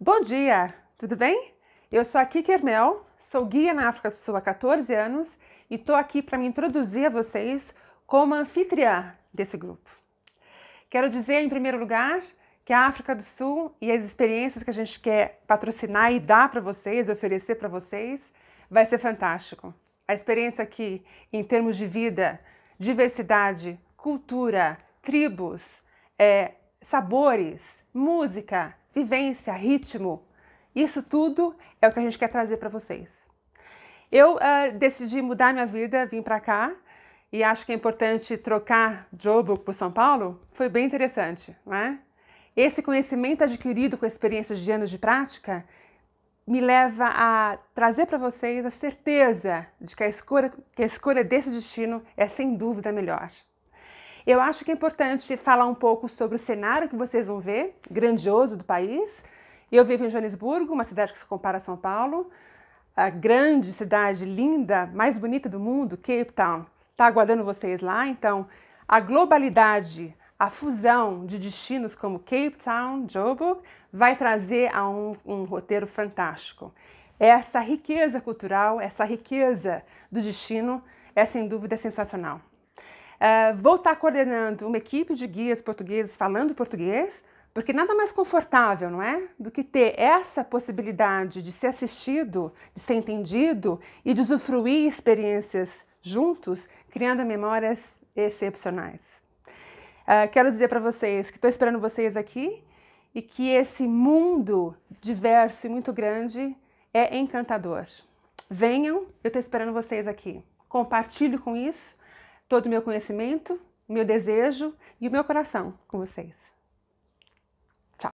Bom dia, tudo bem? Eu sou a Kiki Hermel, sou guia na África do Sul há 14 anos e estou aqui para me introduzir a vocês como anfitriã desse grupo. Quero dizer, em primeiro lugar, que a África do Sul e as experiências que a gente quer patrocinar e dar para vocês, oferecer para vocês, vai ser fantástico. A experiência aqui, em termos de vida, diversidade, cultura, tribos, é, sabores, música, vivência, ritmo. Isso tudo é o que a gente quer trazer para vocês. Eu uh, decidi mudar minha vida, vim para cá e acho que é importante trocar Jobo por São Paulo. Foi bem interessante, né? Esse conhecimento adquirido com experiências de anos de prática me leva a trazer para vocês a certeza de que a escolha, que a escolha desse destino é sem dúvida melhor. Eu acho que é importante falar um pouco sobre o cenário que vocês vão ver, grandioso do país. Eu vivo em Joanesburgo, uma cidade que se compara a São Paulo, a grande cidade linda, mais bonita do mundo, Cape Town, está aguardando vocês lá. Então, a globalidade, a fusão de destinos como Cape Town, Joburg, vai trazer a um, um roteiro fantástico. Essa riqueza cultural, essa riqueza do destino é sem dúvida sensacional. É, vou estar coordenando uma equipe de guias portugueses falando português, porque nada mais confortável, não é? Do que ter essa possibilidade de ser assistido, de ser entendido e de usufruir experiências juntos, criando memórias excepcionais. Uh, quero dizer para vocês que estou esperando vocês aqui e que esse mundo diverso e muito grande é encantador. Venham, eu estou esperando vocês aqui. Compartilhe com isso todo o meu conhecimento, o meu desejo e o meu coração com vocês.